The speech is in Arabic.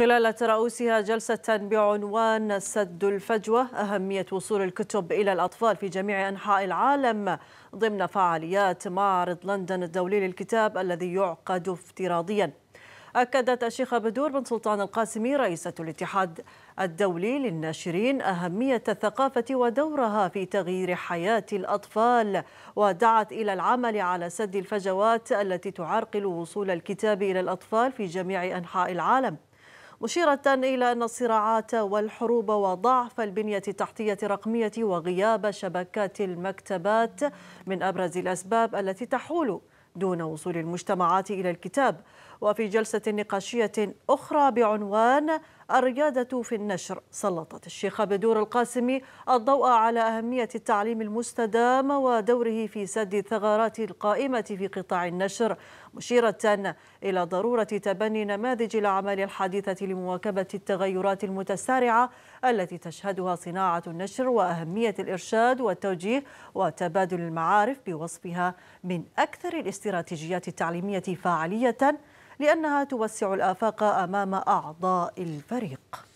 خلال ترأسها جلسة بعنوان سد الفجوة أهمية وصول الكتب إلى الأطفال في جميع أنحاء العالم ضمن فعاليات معرض لندن الدولي للكتاب الذي يعقد افتراضيا أكدت الشيخة بدور بن سلطان القاسمي رئيسة الاتحاد الدولي للناشرين أهمية الثقافة ودورها في تغيير حياة الأطفال ودعت إلى العمل على سد الفجوات التي تعرقل وصول الكتاب إلى الأطفال في جميع أنحاء العالم مشيرة إلى أن الصراعات والحروب وضعف البنية التحتية الرقمية وغياب شبكات المكتبات من أبرز الأسباب التي تحول دون وصول المجتمعات إلى الكتاب وفي جلسة نقاشية أخرى بعنوان الريادة في النشر سلطت الشيخة بدور القاسمي الضوء على أهمية التعليم المستدام ودوره في سد الثغرات القائمة في قطاع النشر مشيرة إلى ضرورة تبني نماذج الأعمال الحديثة لمواكبة التغيرات المتسارعة التي تشهدها صناعة النشر وأهمية الإرشاد والتوجيه وتبادل المعارف بوصفها من أكثر الاستثمار الاستراتيجيات التعليمية فاعلية لأنها توسع الآفاق أمام أعضاء الفريق